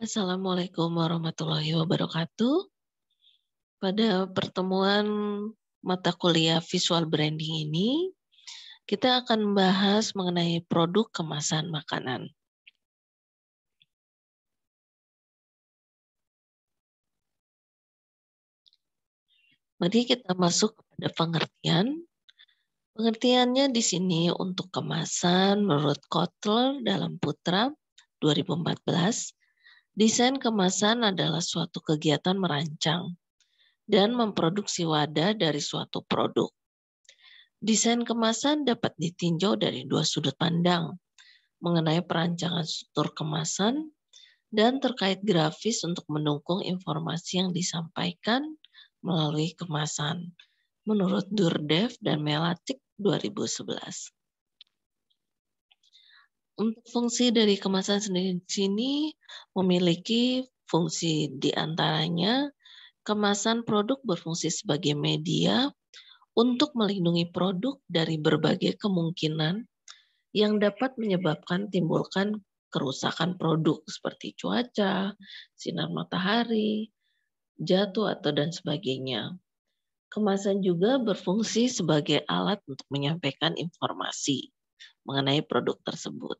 Assalamualaikum warahmatullahi wabarakatuh. Pada pertemuan mata kuliah visual branding ini, kita akan membahas mengenai produk kemasan makanan. Mari kita masuk pada pengertian. Pengertiannya di sini untuk kemasan menurut Kotler dalam Putra 2014 Desain kemasan adalah suatu kegiatan merancang dan memproduksi wadah dari suatu produk. Desain kemasan dapat ditinjau dari dua sudut pandang, mengenai perancangan struktur kemasan dan terkait grafis untuk mendukung informasi yang disampaikan melalui kemasan, menurut Durdev dan Melatik 2011. Untuk fungsi dari kemasan sendiri di sini memiliki fungsi diantaranya kemasan produk berfungsi sebagai media untuk melindungi produk dari berbagai kemungkinan yang dapat menyebabkan timbulkan kerusakan produk seperti cuaca, sinar matahari, jatuh atau dan sebagainya. Kemasan juga berfungsi sebagai alat untuk menyampaikan informasi mengenai produk tersebut.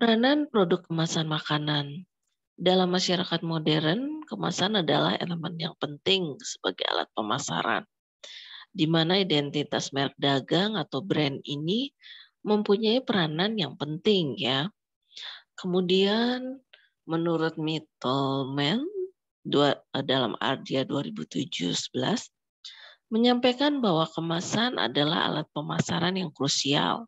Peranan produk kemasan makanan. Dalam masyarakat modern, kemasan adalah elemen yang penting sebagai alat pemasaran, di mana identitas merek dagang atau brand ini mempunyai peranan yang penting ya. Kemudian menurut Mittelman dua, eh, dalam Ardia 2017 menyampaikan bahwa kemasan adalah alat pemasaran yang krusial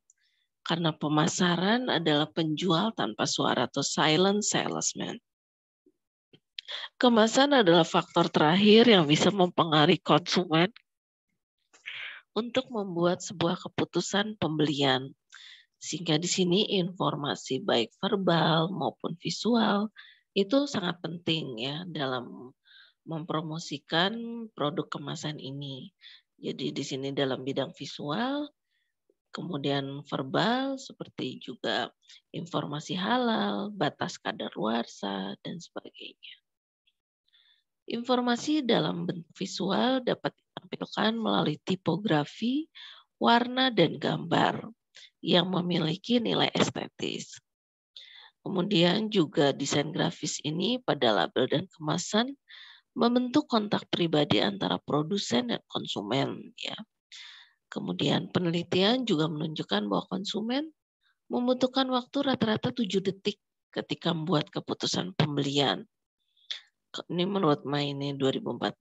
karena pemasaran adalah penjual tanpa suara atau silent salesman. Kemasan adalah faktor terakhir yang bisa mempengaruhi konsumen untuk membuat sebuah keputusan pembelian. Sehingga di sini informasi baik verbal maupun visual itu sangat penting ya dalam mempromosikan produk kemasan ini. Jadi di sini dalam bidang visual kemudian verbal seperti juga informasi halal, batas kadar warsa dan sebagainya. Informasi dalam bentuk visual dapat ditampilkan melalui tipografi, warna, dan gambar yang memiliki nilai estetis. Kemudian juga desain grafis ini pada label dan kemasan membentuk kontak pribadi antara produsen dan konsumen ya. Kemudian penelitian juga menunjukkan bahwa konsumen membutuhkan waktu rata-rata 7 detik ketika membuat keputusan pembelian. Ini menurut Maine 2014.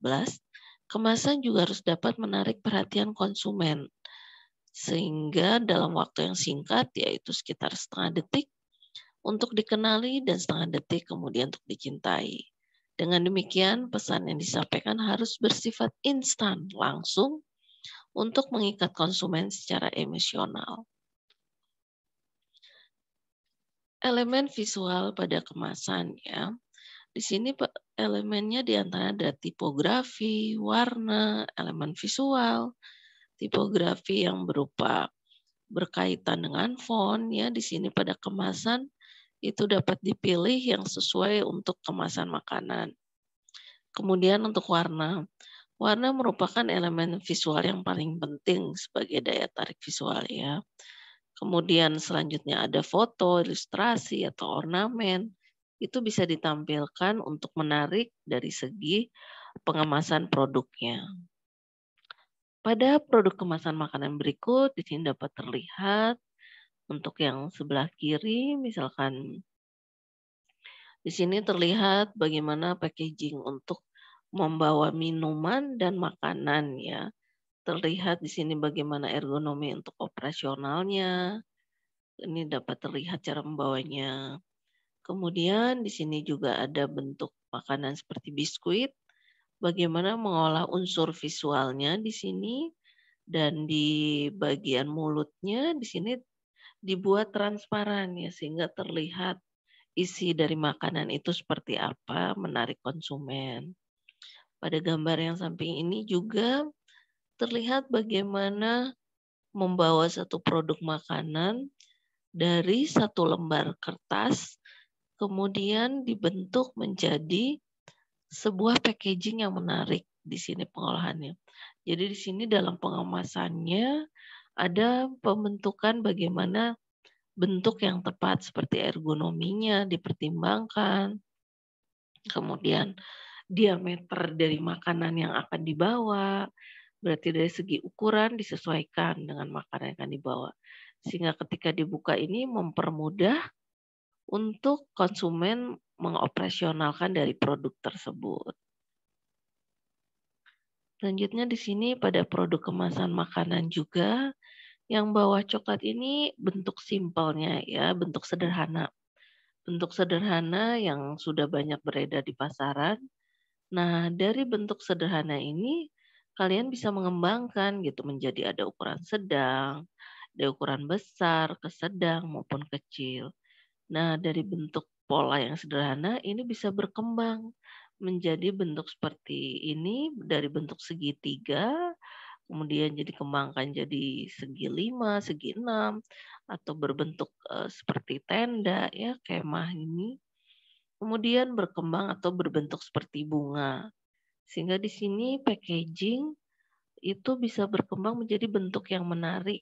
Kemasan juga harus dapat menarik perhatian konsumen. Sehingga dalam waktu yang singkat, yaitu sekitar setengah detik, untuk dikenali dan setengah detik kemudian untuk dicintai. Dengan demikian, pesan yang disampaikan harus bersifat instan, langsung, untuk mengikat konsumen secara emosional. Elemen visual pada kemasan ya. Di sini elemennya diantara ada tipografi, warna, elemen visual, tipografi yang berupa berkaitan dengan font ya di sini pada kemasan itu dapat dipilih yang sesuai untuk kemasan makanan. Kemudian untuk warna, Warna merupakan elemen visual yang paling penting sebagai daya tarik visual ya. Kemudian selanjutnya ada foto, ilustrasi atau ornamen. Itu bisa ditampilkan untuk menarik dari segi pengemasan produknya. Pada produk kemasan makanan berikut di sini dapat terlihat untuk yang sebelah kiri misalkan di sini terlihat bagaimana packaging untuk membawa minuman dan makanan ya. Terlihat di sini bagaimana ergonomi untuk operasionalnya. Ini dapat terlihat cara membawanya. Kemudian di sini juga ada bentuk makanan seperti biskuit. Bagaimana mengolah unsur visualnya di sini dan di bagian mulutnya di sini dibuat transparan ya sehingga terlihat isi dari makanan itu seperti apa, menarik konsumen. Pada gambar yang samping ini juga terlihat bagaimana membawa satu produk makanan dari satu lembar kertas, kemudian dibentuk menjadi sebuah packaging yang menarik di sini pengolahannya. Jadi di sini dalam pengemasannya ada pembentukan bagaimana bentuk yang tepat seperti ergonominya dipertimbangkan. Kemudian diameter dari makanan yang akan dibawa, berarti dari segi ukuran disesuaikan dengan makanan yang akan dibawa. Sehingga ketika dibuka ini mempermudah untuk konsumen mengoperasionalkan dari produk tersebut. Selanjutnya di sini pada produk kemasan makanan juga yang bawah coklat ini bentuk simpelnya ya, bentuk sederhana. Bentuk sederhana yang sudah banyak beredar di pasaran Nah, dari bentuk sederhana ini kalian bisa mengembangkan gitu menjadi ada ukuran sedang, ada ukuran besar, ke sedang maupun kecil. Nah, dari bentuk pola yang sederhana ini bisa berkembang menjadi bentuk seperti ini dari bentuk segitiga, kemudian jadi kembangkan jadi segi lima, segi enam, atau berbentuk eh, seperti tenda ya kemah ini kemudian berkembang atau berbentuk seperti bunga. Sehingga di sini packaging itu bisa berkembang menjadi bentuk yang menarik.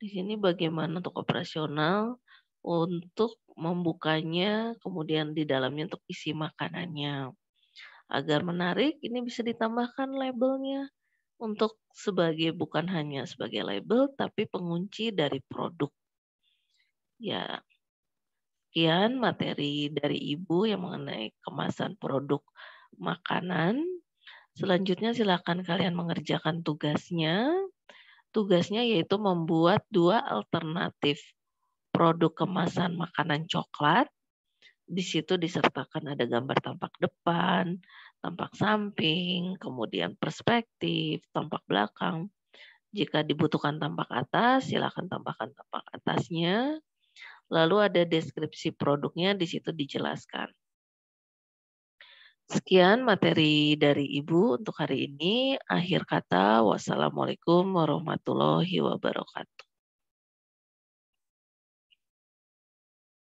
Di sini bagaimana untuk operasional untuk membukanya kemudian di dalamnya untuk isi makanannya. Agar menarik ini bisa ditambahkan labelnya untuk sebagai bukan hanya sebagai label tapi pengunci dari produk. Ya, Sekian materi dari Ibu yang mengenai kemasan produk makanan. Selanjutnya silakan kalian mengerjakan tugasnya. Tugasnya yaitu membuat dua alternatif produk kemasan makanan coklat. Di situ disertakan ada gambar tampak depan, tampak samping, kemudian perspektif, tampak belakang. Jika dibutuhkan tampak atas, silakan tambahkan tampak atasnya. Lalu ada deskripsi produknya di situ dijelaskan. Sekian materi dari Ibu untuk hari ini. Akhir kata, wassalamualaikum warahmatullahi wabarakatuh.